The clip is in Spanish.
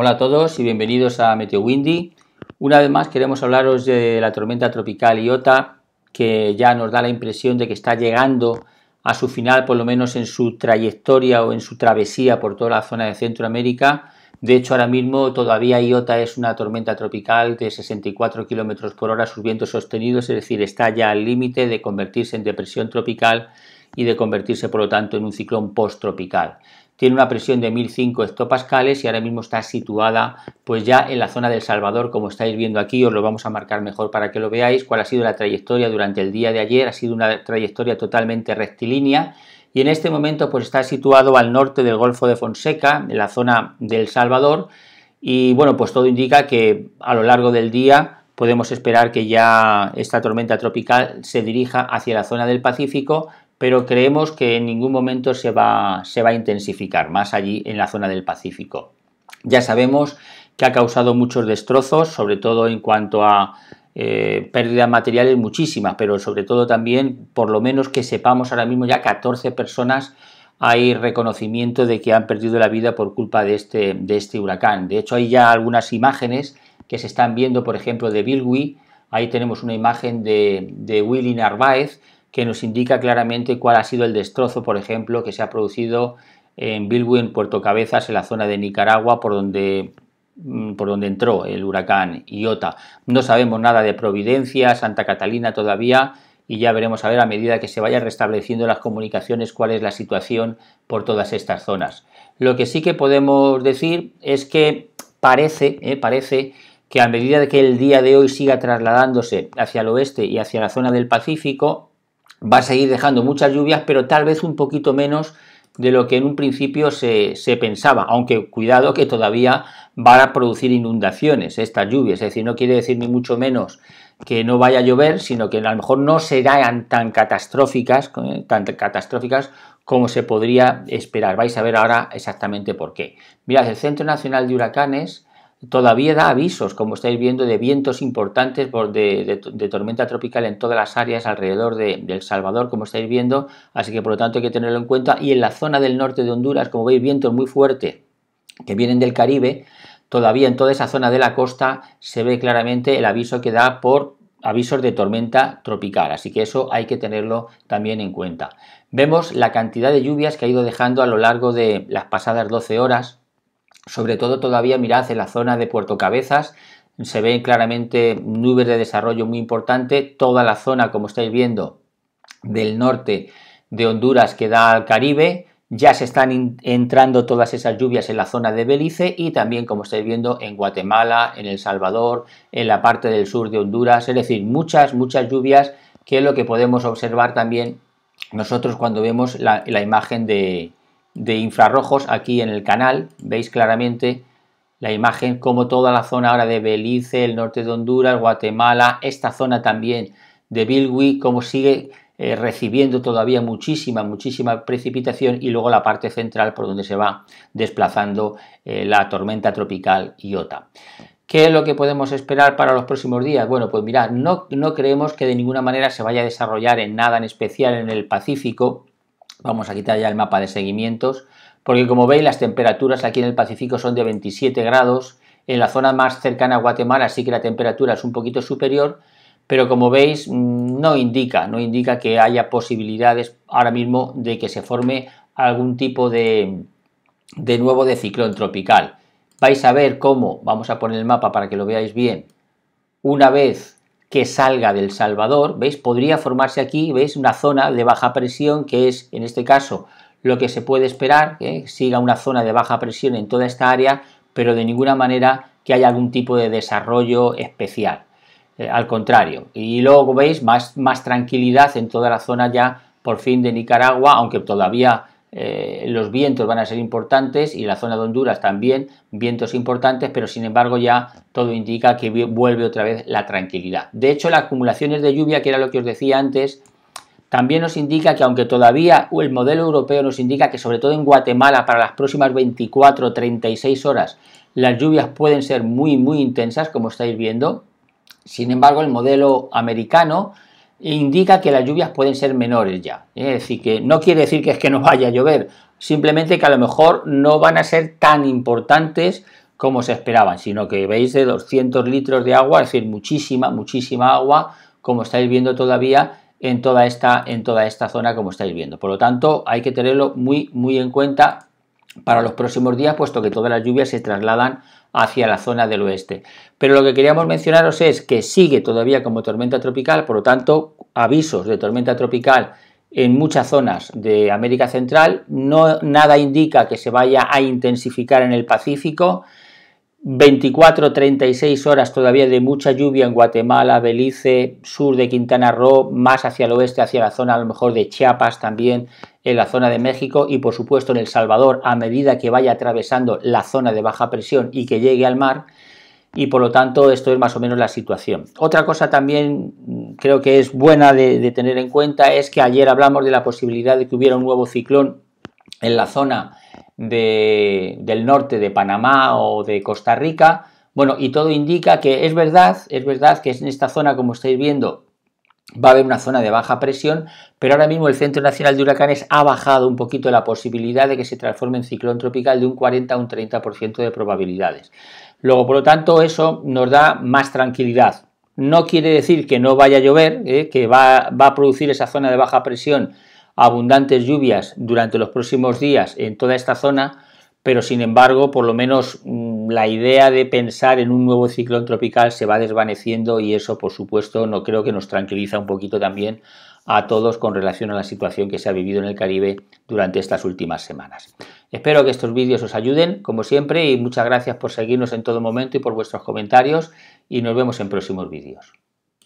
Hola a todos y bienvenidos a Meteo Windy. Una vez más queremos hablaros de la tormenta tropical Iota, que ya nos da la impresión de que está llegando a su final, por lo menos en su trayectoria o en su travesía por toda la zona de Centroamérica. De hecho, ahora mismo todavía Iota es una tormenta tropical de 64 km por hora, sus vientos sostenidos, es decir, está ya al límite de convertirse en depresión tropical y de convertirse, por lo tanto, en un ciclón post-tropical tiene una presión de 1005 hectopascales y ahora mismo está situada pues ya en la zona del Salvador, como estáis viendo aquí, os lo vamos a marcar mejor para que lo veáis, cuál ha sido la trayectoria durante el día de ayer, ha sido una trayectoria totalmente rectilínea y en este momento pues está situado al norte del Golfo de Fonseca, en la zona del Salvador y bueno, pues todo indica que a lo largo del día podemos esperar que ya esta tormenta tropical se dirija hacia la zona del Pacífico pero creemos que en ningún momento se va, se va a intensificar más allí en la zona del Pacífico. Ya sabemos que ha causado muchos destrozos, sobre todo en cuanto a eh, pérdidas materiales muchísimas, pero sobre todo también, por lo menos que sepamos ahora mismo, ya 14 personas hay reconocimiento de que han perdido la vida por culpa de este, de este huracán. De hecho, hay ya algunas imágenes que se están viendo, por ejemplo, de Bilwi. Ahí tenemos una imagen de, de Willy Narváez, que nos indica claramente cuál ha sido el destrozo, por ejemplo, que se ha producido en en Puerto Cabezas, en la zona de Nicaragua, por donde mm, por donde entró el huracán Iota. No sabemos nada de Providencia, Santa Catalina todavía, y ya veremos a ver a medida que se vayan restableciendo las comunicaciones cuál es la situación por todas estas zonas. Lo que sí que podemos decir es que parece, eh, parece que a medida que el día de hoy siga trasladándose hacia el oeste y hacia la zona del Pacífico, va a seguir dejando muchas lluvias, pero tal vez un poquito menos de lo que en un principio se, pensaba, aunque cuidado que todavía van a producir inundaciones estas lluvias, es decir, no quiere decir ni mucho menos que no vaya a llover, sino que a lo mejor no serán tan catastróficas, eh, tan catastróficas como se podría esperar. Vais a ver ahora exactamente por qué. Mirad, el Centro Nacional de Huracanes todavía da avisos, como estáis viendo, de vientos importantes de, de, tormenta tropical en todas las áreas alrededor de, El Salvador, como estáis viendo, así que por lo tanto hay que tenerlo en cuenta. Y en la zona del norte de Honduras, como veis, vientos muy fuertes que vienen del Caribe, todavía en toda esa zona de la costa se ve claramente el aviso que da por avisos de tormenta tropical, así que eso hay que tenerlo también en cuenta. Vemos la cantidad de lluvias que ha ido dejando a lo largo de las pasadas 12 horas, sobre todo todavía mirad en la zona de Puerto Cabezas, se ven claramente nubes de desarrollo muy importante, toda la zona, como estáis viendo, del norte de Honduras que da al Caribe, ya se están entrando todas esas lluvias en la zona de Belice y también, como estáis viendo, en Guatemala, en El Salvador, en la parte del sur de Honduras, es decir, muchas, muchas lluvias, que es lo que podemos observar también nosotros cuando vemos la imagen de, de infrarrojos aquí en el canal. Veis claramente la imagen como toda la zona ahora de Belice, el norte de Honduras, Guatemala, esta zona también de Bilwi, como sigue eh, recibiendo todavía muchísima, muchísima precipitación y luego la parte central por donde se va desplazando eh, la tormenta tropical Iota. ¿Qué es lo que podemos esperar para los próximos días? Bueno, pues mirad, no, no creemos que de ninguna manera se vaya a desarrollar en nada en especial en el Pacífico Vamos a quitar ya el mapa de seguimientos, porque como veis las temperaturas aquí en el Pacífico son de 27 grados, en la zona más cercana a Guatemala sí que la temperatura es un poquito superior, pero como veis mm, no indica, no indica que haya posibilidades ahora mismo de que se forme algún tipo de, de nuevo de ciclón tropical. Vais a ver cómo, vamos a poner el mapa para que lo veáis bien, una vez que salga del Salvador, ¿veis? Podría formarse aquí, ¿veis? Una zona de baja presión que es, en este caso, lo que se puede esperar, ¿eh? que siga una zona de baja presión en toda esta área, pero de ninguna manera que haya algún tipo de desarrollo especial. Eh, al contrario. Y luego, ¿veis? Más, más tranquilidad en toda la zona ya, por fin, de Nicaragua, aunque todavía eh, los vientos van a ser importantes y la zona de Honduras también vientos importantes, pero sin embargo ya todo indica que vuelve otra vez la tranquilidad. De hecho, las acumulaciones de lluvia, que era lo que os decía antes, también nos indica que aunque todavía el modelo europeo nos indica que sobre todo en Guatemala para las próximas 24 36 horas las lluvias pueden ser muy muy intensas, como estáis viendo, sin embargo el modelo americano indica que las lluvias pueden ser menores ya. Es decir, que no quiere decir que es que no vaya a llover, simplemente que a lo mejor no van a ser tan importantes como se esperaban, sino que veis de 200 litros de agua, es decir, muchísima, muchísima agua, como estáis viendo todavía en toda esta, en toda esta zona, como estáis viendo. Por lo tanto, hay que tenerlo muy, muy en cuenta para los próximos días, puesto que todas las lluvias se trasladan hacia la zona del oeste. Pero lo que queríamos mencionaros es que sigue todavía como tormenta tropical, por lo tanto, avisos de tormenta tropical en muchas zonas de América Central. No, nada indica que se vaya a intensificar en el Pacífico. 24, 36 horas todavía de mucha lluvia en Guatemala, Belice, sur de Quintana Roo, más hacia el oeste, hacia la zona a lo mejor de Chiapas también, en la zona de México y por supuesto en El Salvador a medida que vaya atravesando la zona de baja presión y que llegue al mar y por lo tanto esto es más o menos la situación. Otra cosa también mm, creo que es buena de, tener en cuenta es que ayer hablamos de la posibilidad de que hubiera un nuevo ciclón en la zona del norte de Panamá o de Costa Rica. Bueno, y todo indica que es verdad, es verdad que en esta zona, como estáis viendo, va a haber una zona de baja presión, pero ahora mismo el Centro Nacional de Huracanes ha bajado un poquito la posibilidad de que se transforme en ciclón tropical de un 40 a un 30% de probabilidades. Luego, por lo tanto, eso nos da más tranquilidad. No quiere decir que no vaya a llover, ¿eh? que va a producir esa zona de baja presión abundantes lluvias durante los próximos días en toda esta zona, pero sin embargo, por lo menos mm, la idea de pensar en un nuevo ciclón tropical se va desvaneciendo y eso, por supuesto, no creo que nos tranquiliza un poquito también a todos con relación a la situación que se ha vivido en el Caribe durante estas últimas semanas. Espero que estos vídeos os ayuden, como siempre, y muchas gracias por seguirnos en todo momento y por vuestros comentarios y nos vemos en próximos vídeos.